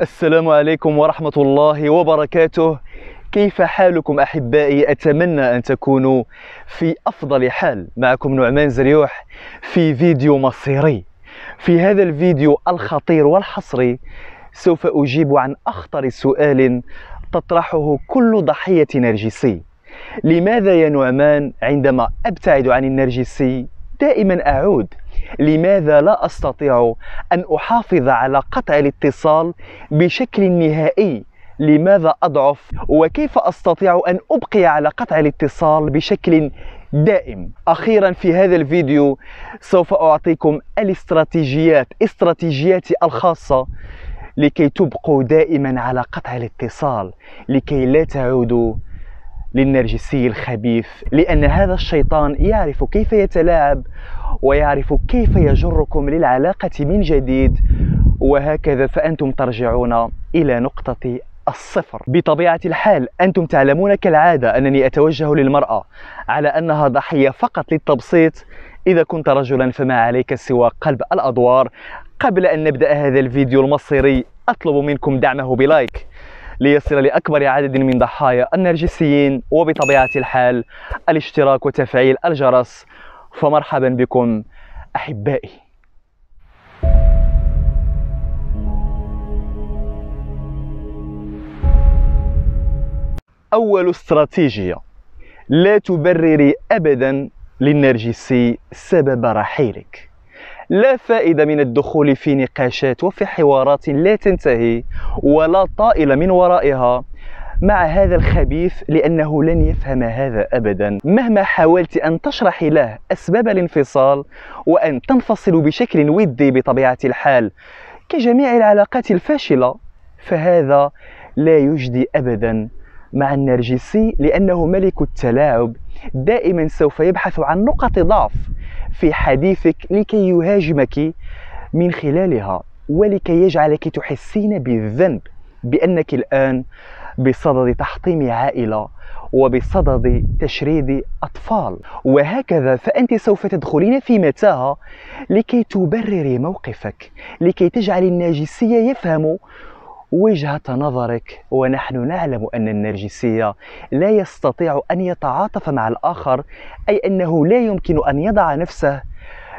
السلام عليكم ورحمة الله وبركاته كيف حالكم أحبائي أتمنى أن تكونوا في أفضل حال معكم نعمان زريوح في فيديو مصيري في هذا الفيديو الخطير والحصري سوف أجيب عن أخطر سؤال تطرحه كل ضحية نرجسي لماذا يا نعمان عندما أبتعد عن النرجسي دائما أعود لماذا لا أستطيع أن أحافظ على قطع الاتصال بشكل نهائي لماذا أضعف وكيف أستطيع أن أبقي على قطع الاتصال بشكل دائم أخيرا في هذا الفيديو سوف أعطيكم الاستراتيجيات استراتيجياتي الخاصة لكي تبقوا دائما على قطع الاتصال لكي لا تعودوا للنرجسي الخبيث لأن هذا الشيطان يعرف كيف يتلاعب ويعرف كيف يجركم للعلاقة من جديد وهكذا فأنتم ترجعون إلى نقطة الصفر بطبيعة الحال أنتم تعلمون كالعادة أنني أتوجه للمرأة على أنها ضحية فقط للتبسيط إذا كنت رجلا فما عليك سوى قلب الأدوار قبل أن نبدأ هذا الفيديو المصيري أطلب منكم دعمه بلايك ليصل لأكبر عدد من ضحايا النرجسيين وبطبيعة الحال الاشتراك وتفعيل الجرس فمرحبا بكم أحبائي أول استراتيجية لا تبرري أبدا للنرجسي سبب رحيلك لا فائدة من الدخول في نقاشات وفي حوارات لا تنتهي ولا طائل من ورائها مع هذا الخبيث لأنه لن يفهم هذا أبدا مهما حاولت أن تشرح له أسباب الانفصال وأن تنفصل بشكل ودي بطبيعة الحال كجميع العلاقات الفاشلة فهذا لا يجدي أبدا مع النرجسي لأنه ملك التلاعب دائما سوف يبحث عن نقط ضعف في حديثك لكي يهاجمك من خلالها ولكي يجعلك تحسين بالذنب بأنك الآن بصدد تحطيم عائلة وبصدد تشريد أطفال وهكذا فأنت سوف تدخلين في متاهة لكي تبرري موقفك لكي تجعل الناجسية يفهم وجهة نظرك ونحن نعلم أن النرجسية لا يستطيع أن يتعاطف مع الآخر أي أنه لا يمكن أن يضع نفسه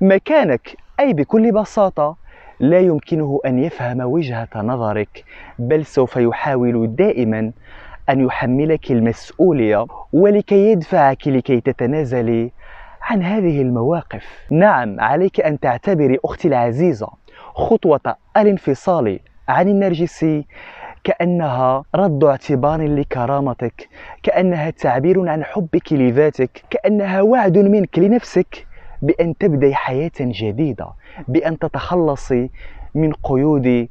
مكانك أي بكل بساطة لا يمكنه أن يفهم وجهة نظرك بل سوف يحاول دائما أن يحملك المسؤولية ولكي يدفعك لكي تتنازلي عن هذه المواقف نعم عليك أن تعتبري أختي العزيزة خطوة الانفصال عن النرجسي كأنها رد اعتبار لكرامتك كأنها تعبير عن حبك لذاتك كأنها وعد منك لنفسك بأن تبدأ حياة جديدة بأن تتخلصي من قيود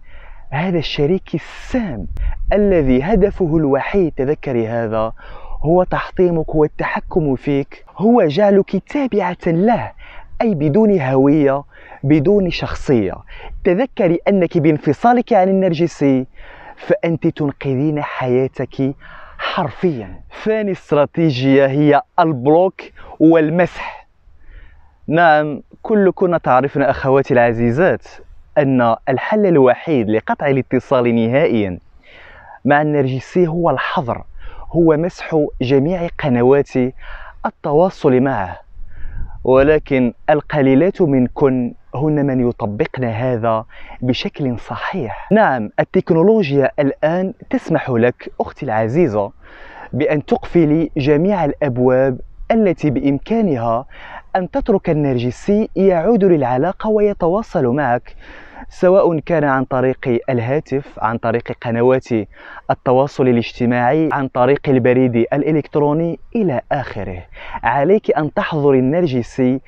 هذا الشريك السام الذي هدفه الوحيد تذكري هذا هو تحطيمك والتحكم فيك هو جعلك تابعة له أي بدون هوية بدون شخصية تذكري أنك بانفصالك عن النرجسي فأنت تنقذين حياتك حرفيا ثاني استراتيجية هي البلوك والمسح نعم كلكن تعرفن أخواتي العزيزات أن الحل الوحيد لقطع الاتصال نهائيا مع النرجسي هو الحظر هو مسح جميع قنوات التواصل معه ولكن القليلات منكن هن من يطبقن هذا بشكل صحيح نعم التكنولوجيا الآن تسمح لك أختي العزيزة بأن تقفلي جميع الأبواب التي بإمكانها أن تترك النرجسي يعود للعلاقة ويتواصل معك سواء كان عن طريق الهاتف عن طريق قنوات التواصل الاجتماعي عن طريق البريد الإلكتروني إلى آخره عليك أن تحظر النرجسي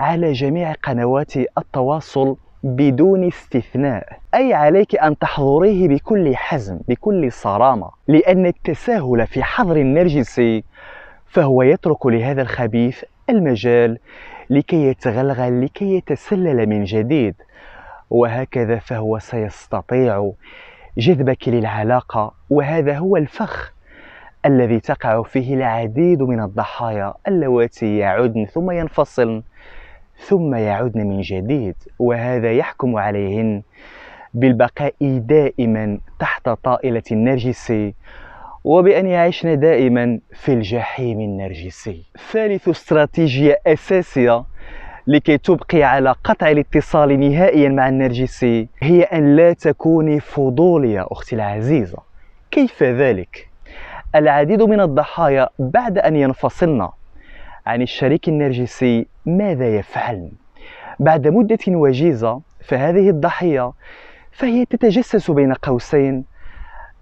على جميع قنوات التواصل بدون استثناء أي عليك أن تحضريه بكل حزم بكل صرامة لأن التساهل في حظر النرجسي فهو يترك لهذا الخبيث المجال لكي يتغلغل لكي يتسلل من جديد وهكذا فهو سيستطيع جذبك للعلاقة وهذا هو الفخ الذي تقع فيه العديد من الضحايا اللواتي يعودن ثم ينفصلن ثم يعودن من جديد وهذا يحكم عليهن بالبقاء دائما تحت طائلة النرجسي وبأن يعيشن دائما في الجحيم النرجسي ثالث استراتيجية أساسية لكي تبقي على قطع الاتصال نهائيا مع النرجسي هي أن لا تكوني فضولية أختي العزيزة كيف ذلك؟ العديد من الضحايا بعد أن ينفصلن عن الشريك النرجسي ماذا يفعل بعد مدة وجيزة فهذه الضحية فهي تتجسس بين قوسين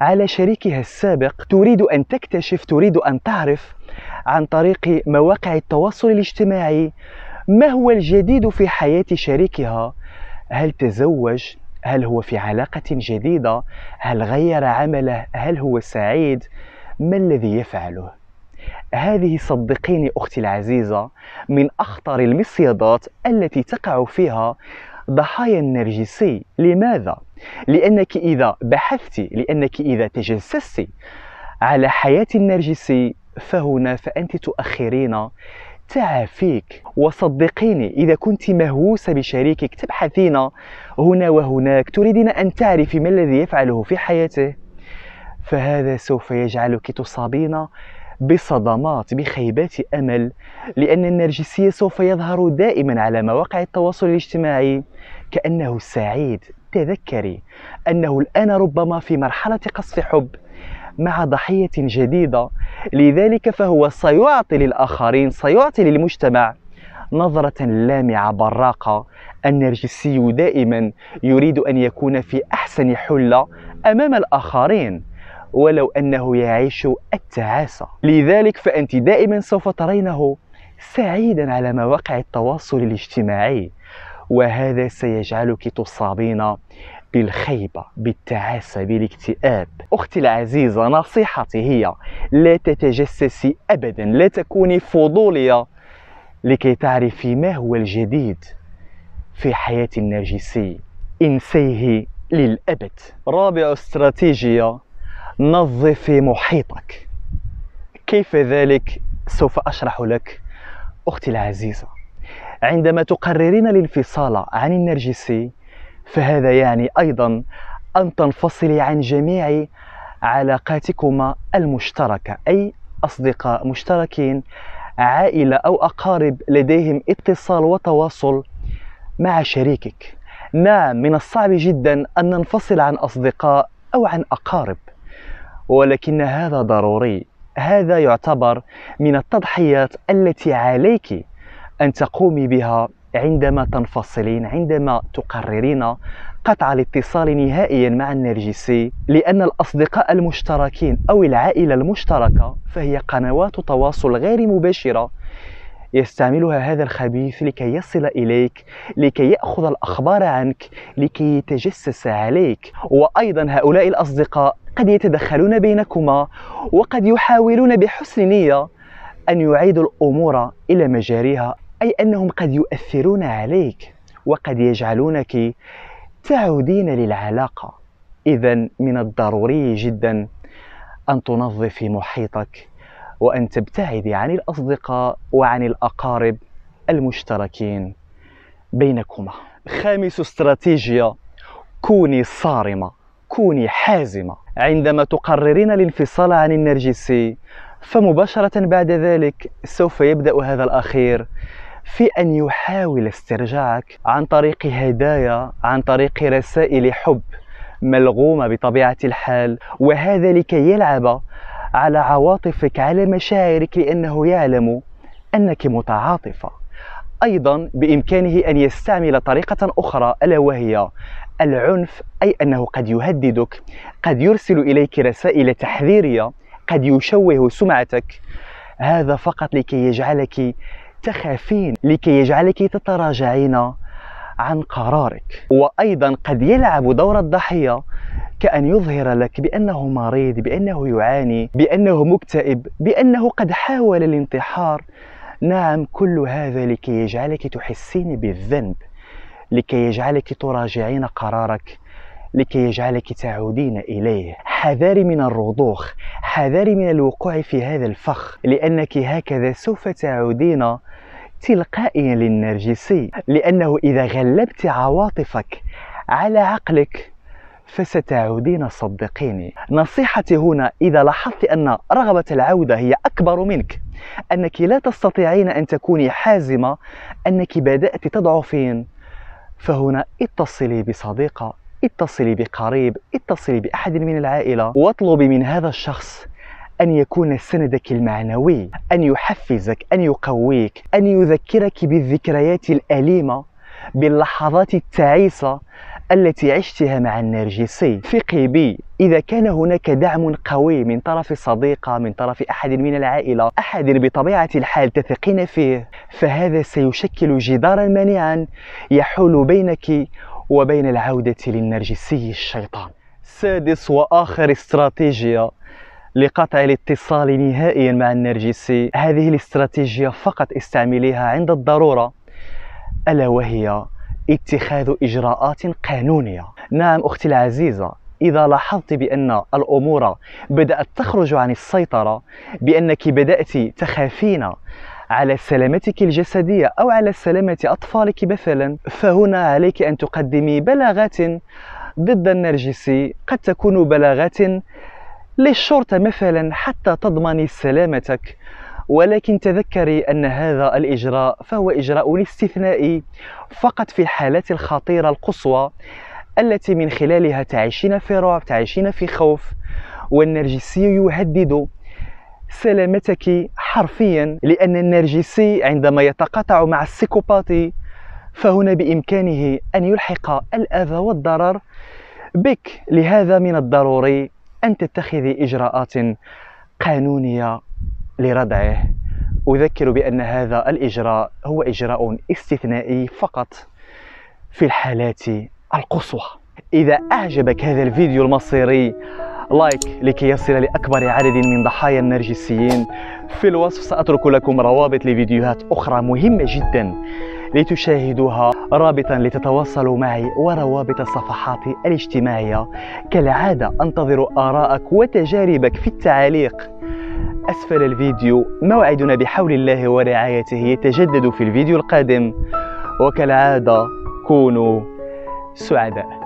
على شريكها السابق تريد أن تكتشف تريد أن تعرف عن طريق مواقع التواصل الاجتماعي ما هو الجديد في حياة شريكها هل تزوج هل هو في علاقة جديدة هل غير عمله هل هو سعيد ما الذي يفعله هذه صدقيني أختي العزيزة من أخطر المصيدات التي تقع فيها ضحايا النرجسي لماذا؟ لأنك إذا بحثت لأنك إذا تجسست على حياة النرجسي فهنا فأنت تؤخرين تعافيك وصدقيني إذا كنت مهووسة بشريكك تبحثين هنا وهناك تريدين أن تعرفي ما الذي يفعله في حياته فهذا سوف يجعلك تصابين بصدمات بخيبات امل لان النرجسيه سوف يظهر دائما على مواقع التواصل الاجتماعي كانه سعيد تذكري انه الان ربما في مرحله قصف حب مع ضحيه جديده لذلك فهو سيعطي للاخرين سيعطي للمجتمع نظرة لامعة براقة النرجسي دائما يريد أن يكون في أحسن حلة أمام الآخرين ولو أنه يعيش التعاسة لذلك فأنت دائما سوف ترينه سعيدا على مواقع التواصل الاجتماعي وهذا سيجعلك تصابين بالخيبة بالتعاسة بالاكتئاب أختي العزيزة نصيحتي هي لا تتجسسي أبدا لا تكوني فضولية لكي تعرفي ما هو الجديد في حياة النرجسي انسيه للأبد رابع استراتيجية نظفي محيطك كيف ذلك سوف أشرح لك أختي العزيزة عندما تقررين الانفصال عن النرجسي فهذا يعني أيضا أن تنفصلي عن جميع علاقاتكما المشتركة أي أصدقاء مشتركين عائلة أو أقارب لديهم اتصال وتواصل مع شريكك نعم من الصعب جدا أن ننفصل عن أصدقاء أو عن أقارب ولكن هذا ضروري هذا يعتبر من التضحيات التي عليك أن تقومي بها عندما تنفصلين عندما تقررين قطع الاتصال نهائيا مع النرجسي لأن الأصدقاء المشتركين أو العائلة المشتركة فهي قنوات تواصل غير مباشرة يستعملها هذا الخبيث لكي يصل إليك لكي يأخذ الأخبار عنك لكي يتجسس عليك وأيضا هؤلاء الأصدقاء قد يتدخلون بينكما وقد يحاولون بحسن نية أن يعيدوا الأمور إلى مجاريها أي أنهم قد يؤثرون عليك وقد يجعلونك تعودين للعلاقة إذا من الضروري جدا أن تنظفي محيطك وأن تبتعدي عن الأصدقاء وعن الأقارب المشتركين بينكما خامس استراتيجية كوني صارمة كوني حازمة عندما تقررين الانفصال عن النرجسي فمباشرة بعد ذلك سوف يبدأ هذا الأخير في أن يحاول استرجاعك عن طريق هدايا عن طريق رسائل حب ملغومة بطبيعة الحال وهذا لكي يلعب على عواطفك على مشاعرك لأنه يعلم أنك متعاطفة أيضا بإمكانه أن يستعمل طريقة أخرى ألا وهي العنف أي أنه قد يهددك قد يرسل إليك رسائل تحذيرية قد يشوه سمعتك هذا فقط لكي يجعلك تخافين لكي يجعلك تتراجعين عن قرارك وأيضا قد يلعب دور الضحية كأن يظهر لك بأنه مريض بأنه يعاني بأنه مكتئب بأنه قد حاول الانتحار نعم كل هذا لكي يجعلك تحسين بالذنب لكي يجعلك تراجعين قرارك لكي يجعلك تعودين إليه حذاري من الرضوخ حذاري من الوقوع في هذا الفخ لأنك هكذا سوف تعودين تلقائيا للنرجسي لأنه إذا غلبت عواطفك على عقلك فستعودين صدقيني نصيحتي هنا إذا لاحظت أن رغبة العودة هي أكبر منك أنك لا تستطيعين أن تكوني حازمة أنك بدأت تضعفين فهنا اتصلي بصديقة اتصلي بقريب اتصلي بأحد من العائلة واطلبي من هذا الشخص أن يكون سندك المعنوي أن يحفزك أن يقويك أن يذكرك بالذكريات الأليمة باللحظات التعيسة التي عشتها مع النرجسي ثقي بي إذا كان هناك دعم قوي من طرف صديقة من طرف أحد من العائلة أحد بطبيعة الحال تثقين فيه فهذا سيشكل جدارا مانعا يحول بينك وبين العودة للنرجسي الشيطان سادس وآخر استراتيجية لقطع الاتصال نهائيا مع النرجسي هذه الاستراتيجية فقط استعمليها عند الضرورة ألا وهي اتخاذ إجراءات قانونية نعم أختي العزيزة إذا لاحظت بأن الأمور بدأت تخرج عن السيطرة بأنك بدأت تخافين على سلامتك الجسدية أو على سلامة أطفالك مثلا فهنا عليك أن تقدمي بلاغات ضد النرجسي قد تكون بلاغات للشرطة مثلا حتى تضمني سلامتك ولكن تذكري أن هذا الإجراء فهو إجراء الاستثنائي فقط في الحالات الخطيرة القصوى التي من خلالها تعيشين في رعب تعيشين في خوف والنرجسي يهدد سلامتك حرفيا لأن النرجسي عندما يتقاطع مع السيكوباتي فهنا بإمكانه أن يلحق الأذى والضرر بك لهذا من الضروري أن تتخذي إجراءات قانونية لردعه أذكر بأن هذا الإجراء هو إجراء استثنائي فقط في الحالات القصوى إذا أعجبك هذا الفيديو المصيري لايك لكي يصل لأكبر عدد من ضحايا النرجسيين في الوصف سأترك لكم روابط لفيديوهات أخرى مهمة جدا لتشاهدوها رابطا لتتواصلوا معي وروابط صفحاتي الاجتماعية كالعادة أنتظر آراءك وتجاربك في التعليق أسفل الفيديو موعدنا بحول الله ورعايته يتجدد في الفيديو القادم وكالعادة كونوا سعداء